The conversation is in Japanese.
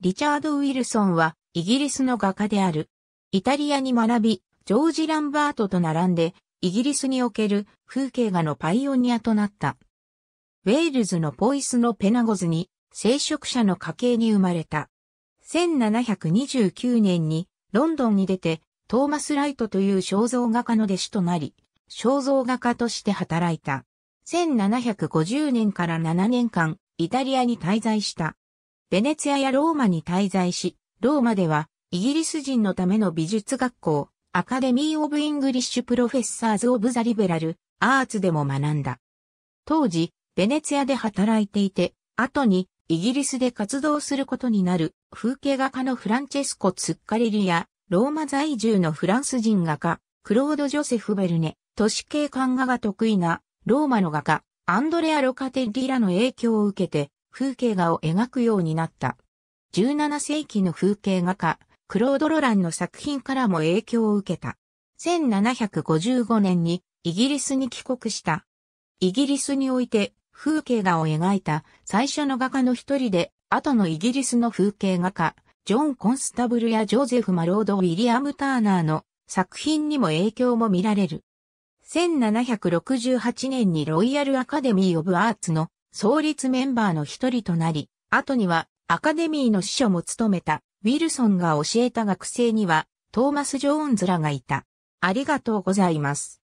リチャード・ウィルソンはイギリスの画家である。イタリアに学び、ジョージ・ランバートと並んで、イギリスにおける風景画のパイオニアとなった。ウェールズのポイスのペナゴズに、聖職者の家系に生まれた。1729年にロンドンに出て、トーマス・ライトという肖像画家の弟子となり、肖像画家として働いた。1750年から7年間、イタリアに滞在した。ベネツィアやローマに滞在し、ローマでは、イギリス人のための美術学校、アカデミー・オブ・イングリッシュ・プロフェッサーズ・オブ・ザ・リベラル・アーツでも学んだ。当時、ベネツィアで働いていて、後にイギリスで活動することになる風景画家のフランチェスコ・ツッカレリや、ローマ在住のフランス人画家、クロード・ジョセフ・ベルネ、都市景観画が得意なローマの画家、アンドレア・ロカテリラの影響を受けて、風景画を描くようになった。17世紀の風景画家、クロード・ロランの作品からも影響を受けた。1755年にイギリスに帰国した。イギリスにおいて風景画を描いた最初の画家の一人で、後のイギリスの風景画家、ジョン・コンスタブルやジョゼフ・マロード・ウィリアム・ターナーの作品にも影響も見られる。1768年にロイヤル・アカデミー・オブ・アーツの創立メンバーの一人となり、後にはアカデミーの司書も務めた、ウィルソンが教えた学生には、トーマス・ジョーンズらがいた。ありがとうございます。